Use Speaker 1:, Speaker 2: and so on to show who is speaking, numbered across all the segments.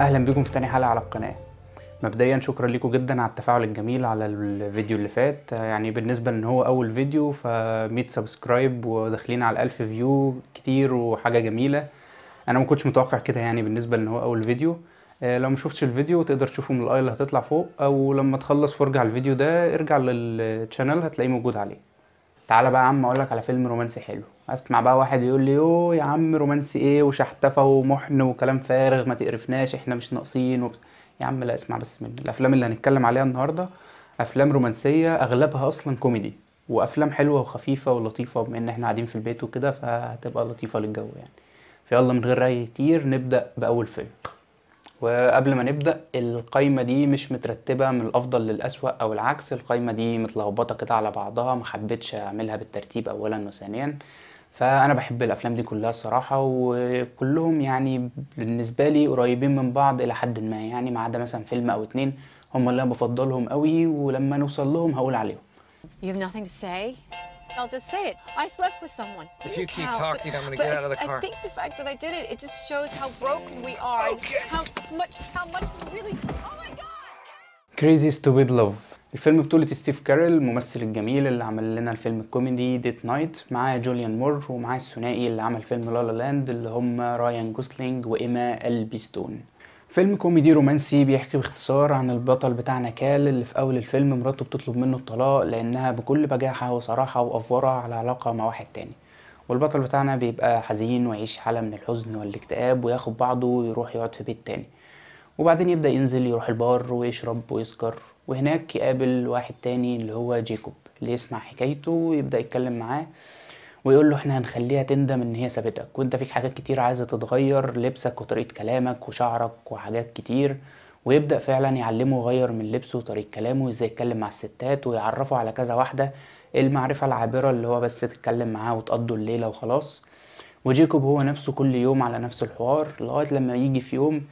Speaker 1: اهلا بيكم في تاني حلقه على القناه مبدئيا شكرا لكم جدا على التفاعل الجميل على الفيديو اللي فات يعني بالنسبه ان هو اول فيديو ف 100 سبسكرايب وداخلين على الالف فيو كتير وحاجه جميله انا ما كنتش متوقع كده يعني بالنسبه ان هو اول فيديو آه، لو ما شفتش الفيديو تقدر تشوفه من الاي اللي هتطلع فوق او لما تخلص فرجه على الفيديو ده ارجع للشانل هتلاقيه موجود عليه تعالى بقى يا عم اقولك على فيلم رومانسي حلو اسمع بقى واحد يقول لي يوه يا عم رومانسي ايه وشحتفه ومحن وكلام فارغ ما تقرفناش احنا مش ناقصين وب... يا عم لا اسمع بس مني الافلام اللي هنتكلم عليها النهارده افلام رومانسيه اغلبها اصلا كوميدي وافلام حلوه وخفيفه ولطيفه بما ان احنا قاعدين في البيت وكده فهتبقى لطيفه للجو يعني فيلا من غير رأي كتير نبدا باول فيلم وقبل ما نبدا القايمه دي مش مترتبه من الافضل للاسوا او العكس القايمه دي متلخبطه كده على بعضها ما حبيتش اعملها بالترتيب اولا وثانيا فانا بحب الافلام دي كلها الصراحه وكلهم يعني بالنسبه لي قريبين من بعض الى حد ما يعني ما عدا مثلا فيلم او اتنين هم اللي انا بفضلهم قوي ولما نوصل لهم هقول عليهم You have nothing to say? I'll just say it. I slept with someone. If you keep talking, I'm gonna get out of the car. I think the fact that I did it, it just shows how broken we are. Okay. How much, how much really. Oh my God! Crazy Stupid Love الفيلم بطولة ستيف كارل الممثل الجميل اللي عمل لنا الفيلم الكوميدي ديت نايت معاه جوليان مور ومعاه الثنائي اللي عمل فيلم لالا لاند اللي هم رايان جوسلينج وإيما البيستون فيلم كوميدي رومانسي بيحكي باختصار عن البطل بتاعنا كال اللي في أول الفيلم مراته بتطلب منه الطلاق لأنها بكل بجاحة وصراحة وأفورة على علاقة مع واحد تاني والبطل بتاعنا بيبقى حزين ويعيش حالة من الحزن والاكتئاب وياخد بعضه ويروح يقعد في بيت تاني وبعدين يبدأ ينزل يروح البار ويشرب ويسكر وهناك يقابل واحد تاني اللي هو جيكوب اللي يسمع حكايته ويبدأ يتكلم معاه ويقول له احنا هنخليها تندم ان هي سابتك وانت فيك حاجات كتير عايزة تتغير لبسك وطريقة كلامك وشعرك وحاجات كتير ويبدأ فعلا يعلمه يغير من لبسه وطريقة كلامه وازاي يتكلم مع الستات ويعرفه على كذا واحدة المعرفة العابرة اللي هو بس تتكلم معاه وتقضوا الليلة وخلاص وجيكوب هو نفسه كل يوم على نفس الحوار لغاية لما يجي في يوم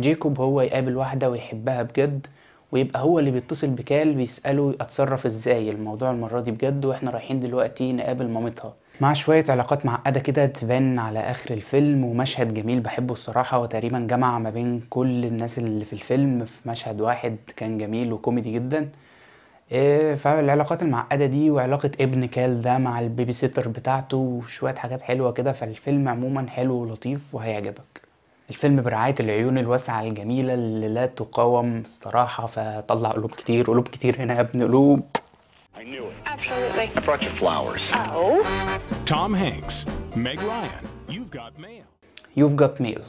Speaker 1: جيكوب هو يقابل واحدة ويحبها بجد ويبقى هو اللي بيتصل بكال بيسأله أتصرف إزاي الموضوع المرة دي بجد وإحنا رايحين دلوقتي نقابل مامتها مع شوية علاقات معقدة كده تبان على آخر الفيلم ومشهد جميل بحبه الصراحة وتقريبا جمع ما بين كل الناس اللي في الفيلم في مشهد واحد كان جميل وكوميدي جدا آه، فالعلاقات المعقدة دي وعلاقة ابن كال ده مع البيبي سيتر بتاعته وشوية حاجات حلوة كده فالفيلم عموما حلو ولطيف وهيعجبك الفيلم برعاية العيون الواسعة الجميلة اللي لا تقاوم الصراحة فطلع قلوب كتير قلوب كتير هنا يا ابن قلوب I knew it. Absolutely. I brought you flowers. Oh. Tom Hanks, Meg Ryan, You've Got Mail. You've Got Mail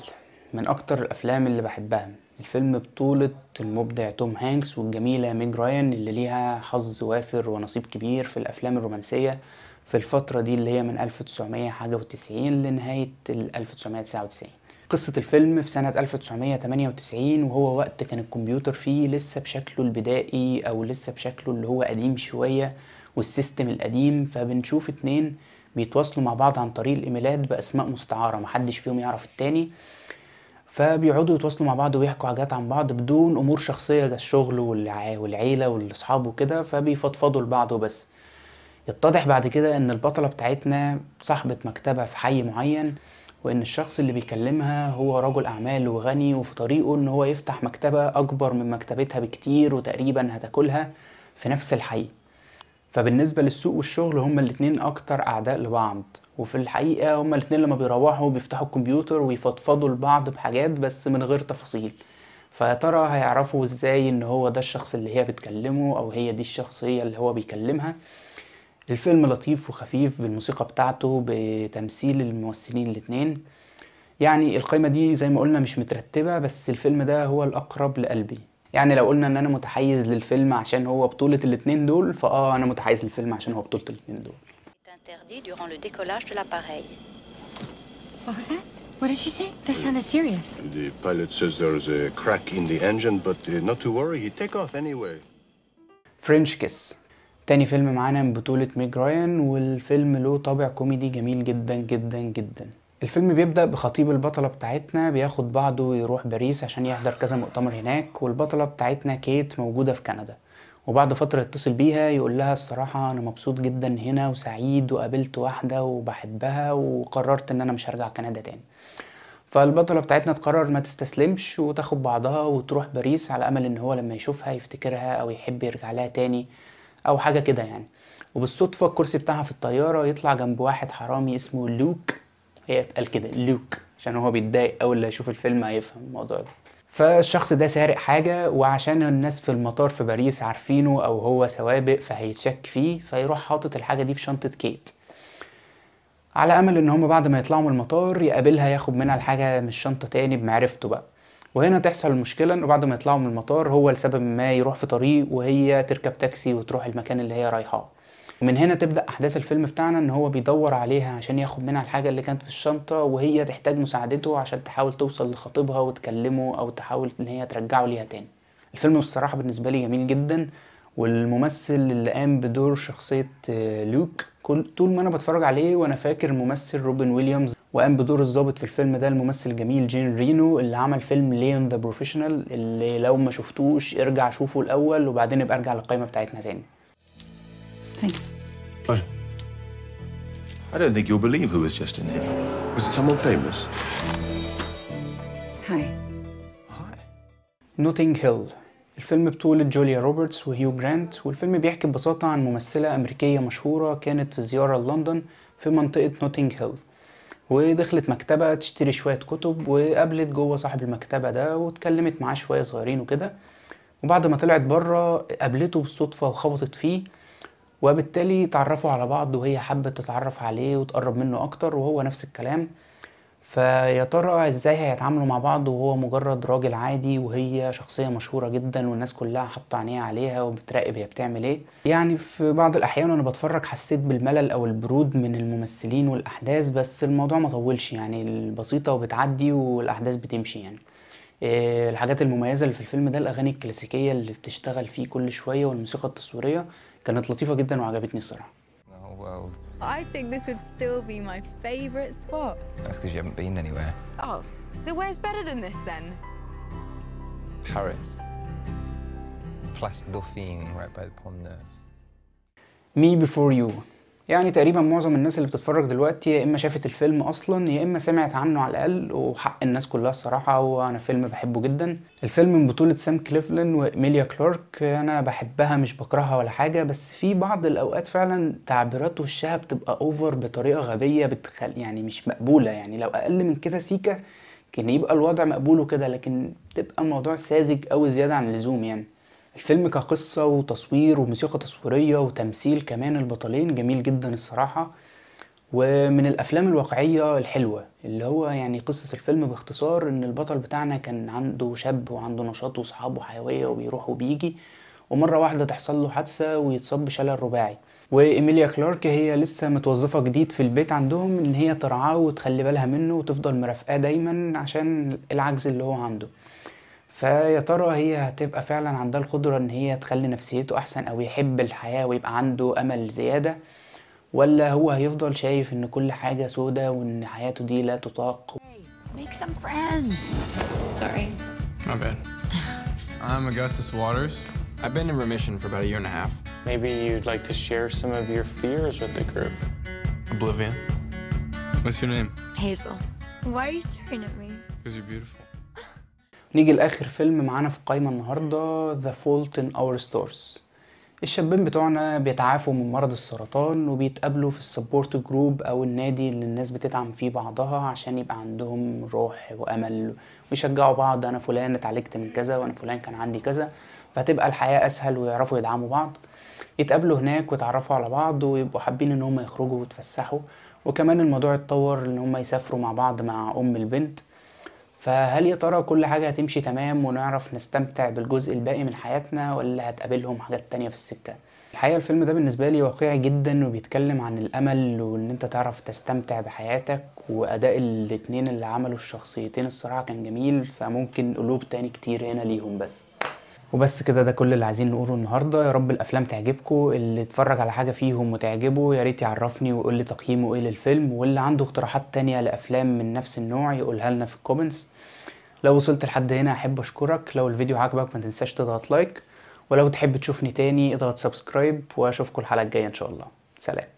Speaker 1: من أكتر الأفلام اللي بحبها الفيلم بطولة المبدع توم هانكس والجميلة ميج رايان اللي ليها حظ وافر ونصيب كبير في الأفلام الرومانسية في الفترة دي اللي هي من 1990 حاجة وتسعين لنهاية 1999 قصة الفيلم في سنة 1998 وهو وقت كان الكمبيوتر فيه لسه بشكله البدائي أو لسه بشكله اللي هو قديم شوية والسيستم القديم فبنشوف اتنين بيتواصلوا مع بعض عن طريق الإيميلات بأسماء مستعارة محدش فيهم يعرف التاني فبيقعدوا يتواصلوا مع بعض ويحكوا حاجات عن بعض بدون امور شخصيه الشغل والعيله والاصحاب وكده فبيفضفضوا لبعض وبس يتضح بعد كده ان البطله بتاعتنا صاحبه مكتبه في حي معين وان الشخص اللي بيكلمها هو رجل اعمال وغني وفي طريقه ان هو يفتح مكتبه اكبر من مكتبتها بكتير وتقريبا هتاكلها في نفس الحي فبالنسبه للسوق والشغل هما الاتنين اكتر اعداء لبعض وفي الحقيقه هما الاتنين لما بيروحوا بيفتحوا الكمبيوتر ويفضفضوا لبعض بحاجات بس من غير تفاصيل فيا ترى هيعرفوا ازاي ان هو ده الشخص اللي هي بتكلمه او هي دي الشخصيه اللي هو بيكلمها الفيلم لطيف وخفيف بالموسيقى بتاعته بتمثيل الممثلين الاتنين يعني القايمة دي زي ما قلنا مش مترتبة بس الفيلم ده هو الأقرب لقلبي يعني لو قلنا ان انا متحيز للفيلم عشان هو بطولة الاتنين دول فاه انا متحيز للفيلم عشان هو بطولة الاتنين دول What did she say? That sounded serious. The pilot says there is a crack in the engine, but uh, not to worry, he take off anyway. French kiss تاني فيلم معانا من بطولة ميج رايان والفيلم له طابع كوميدي جميل جدا جدا جدا الفيلم بيبدأ بخطيب البطلة بتاعتنا بياخد بعضه ويروح باريس عشان يحضر كذا مؤتمر هناك والبطلة بتاعتنا كيت موجودة في كندا وبعد فترة يتصل بيها يقول لها الصراحة أنا مبسوط جدا هنا وسعيد وقابلت واحدة وبحبها وقررت إن أنا مش هرجع كندا تاني فالبطلة بتاعتنا تقرر ما تستسلمش وتاخد بعضها وتروح باريس على أمل إن هو لما يشوفها يفتكرها أو يحب يرجع لها تاني او حاجه كده يعني وبالصدفه الكرسي بتاعها في الطياره يطلع جنب واحد حرامي اسمه لوك هي اتقال كده لوك عشان هو بيتضايق او اللي هيشوف الفيلم هيفهم الموضوع ده فالشخص ده سارق حاجة وعشان الناس في المطار في باريس عارفينه أو هو سوابق فهيتشك فيه فيروح حاطط الحاجة دي في شنطة كيت على أمل إن هما بعد ما يطلعوا من المطار يقابلها ياخد منها الحاجة من الشنطة تاني بمعرفته بقى وهنا تحصل المشكلة انه بعد ما يطلعوا من المطار هو لسبب ما يروح في طريق وهي تركب تاكسي وتروح المكان اللي هي رايحاه ومن هنا تبدا احداث الفيلم بتاعنا ان هو بيدور عليها عشان ياخد منها الحاجه اللي كانت في الشنطه وهي تحتاج مساعدته عشان تحاول توصل لخطيبها وتكلمه او تحاول ان هي ترجعه ليها تاني الفيلم الصراحه بالنسبه لي جميل جدا والممثل اللي قام بدور شخصيه آه، لوك كل طول ما انا بتفرج عليه وانا فاكر الممثل روبن ويليامز وقام بدور الظابط في الفيلم ده الممثل الجميل جين رينو اللي عمل فيلم ليون ذا بروفيشنال اللي لو ما شفتوش ارجع شوفه الاول وبعدين ابقى ارجع للقائمه بتاعتنا تاني. Thanks. Pleasure. I don't think you'll believe who was just in here. Was it someone famous? Hi. Hi. Notting Hill الفيلم بطولة جوليا روبرتس وهيو جرانت والفيلم بيحكي ببساطة عن ممثلة أمريكية مشهورة كانت في زيارة لندن في منطقة نوتينج هيل ودخلت مكتبة تشتري شوية كتب وقابلت جوه صاحب المكتبة ده واتكلمت معاه شوية صغيرين وكده وبعد ما طلعت بره قابلته بالصدفة وخبطت فيه وبالتالي تعرفوا على بعض وهي حابة تتعرف عليه وتقرب منه أكتر وهو نفس الكلام فيا ترى ازاي هيتعاملوا مع بعض وهو مجرد راجل عادي وهي شخصية مشهورة جدا والناس كلها حاطة عينيها عليها وبتراقب هي بتعمل ايه يعني في بعض الاحيان وانا بتفرج حسيت بالملل او البرود من الممثلين والاحداث بس الموضوع ما طولش يعني البسيطة وبتعدي والاحداث بتمشي يعني إيه الحاجات المميزة اللي في الفيلم ده الأغاني الكلاسيكية اللي بتشتغل فيه كل شوية والموسيقى التصويرية كانت لطيفة جدا وعجبتني الصراحة world. I think this would still be my favourite spot. That's because you haven't been anywhere. Oh, so where's better than this, then? Paris. Place Dauphine, right by the Pont Neuf. Me before you. يعني تقريبا معظم الناس اللي بتتفرج دلوقتي يا اما شافت الفيلم اصلا يا اما سمعت عنه على الاقل وحق الناس كلها الصراحه وانا فيلم بحبه جدا الفيلم من بطوله سام كليفلن واميليا كلارك انا بحبها مش بكرهها ولا حاجه بس في بعض الاوقات فعلا تعبيرات وشها بتبقى اوفر بطريقه غبيه بتخل يعني مش مقبوله يعني لو اقل من كده سيكه كان يبقى الوضع مقبول وكده لكن تبقى الموضوع ساذج او زياده عن اللزوم يعني الفيلم كقصة وتصوير وموسيقى تصويرية وتمثيل كمان البطلين جميل جدا الصراحة ومن الافلام الواقعيه الحلوه اللي هو يعني قصه الفيلم باختصار ان البطل بتاعنا كان عنده شاب وعنده نشاط وصحابه حيويه وبيروح وبيجي ومره واحده تحصل له حادثه ويتصاب بشلل رباعي وايميليا كلارك هي لسه متوظفه جديد في البيت عندهم ان هي ترعاه وتخلي بالها منه وتفضل مرافقاه دايما عشان العجز اللي هو عنده فيا ترى هي هتبقى فعلا عندها القدرة ان هي تخلي نفسيته احسن او يحب الحياة ويبقى عنده امل زيادة ولا هو هيفضل شايف ان كل حاجة سودة وان حياته دي لا تطاق Oblivion. What's your name? Hazel. Why are you staring at me? Because you're beautiful. نيجي لاخر فيلم معانا في القايمه النهارده ذا فولت ان اور ستارز الشابين بتوعنا بيتعافوا من مرض السرطان وبيتقابلوا في السبورت جروب او النادي اللي الناس بتدعم فيه بعضها عشان يبقى عندهم روح وامل ويشجعوا بعض انا فلان اتعالجت من كذا وانا فلان كان عندي كذا فهتبقى الحياه اسهل ويعرفوا يدعموا بعض يتقابلوا هناك ويتعرفوا على بعض ويبقوا حابين ان هم يخرجوا ويتفسحوا وكمان الموضوع اتطور ان هم يسافروا مع بعض مع ام البنت فهل يا ترى كل حاجة هتمشي تمام ونعرف نستمتع بالجزء الباقي من حياتنا ولا هتقابلهم حاجات تانية في السكة؟ الحقيقة الفيلم ده بالنسبة لي واقعي جدا وبيتكلم عن الأمل وإن أنت تعرف تستمتع بحياتك وأداء الاتنين اللي عملوا الشخصيتين الصراحة كان جميل فممكن قلوب تاني كتير هنا ليهم بس وبس كده ده كل اللي عايزين نقوله النهارده يا رب الافلام تعجبكم اللي اتفرج على حاجه فيهم وتعجبه يا ريت يعرفني ويقول لي تقييمه ايه للفيلم واللي عنده اقتراحات تانية لافلام من نفس النوع يقولها لنا في الكومنتس لو وصلت لحد هنا احب اشكرك لو الفيديو عجبك ما تنساش تضغط لايك ولو تحب تشوفني تاني اضغط سبسكرايب واشوفكم الحلقه الجايه ان شاء الله سلام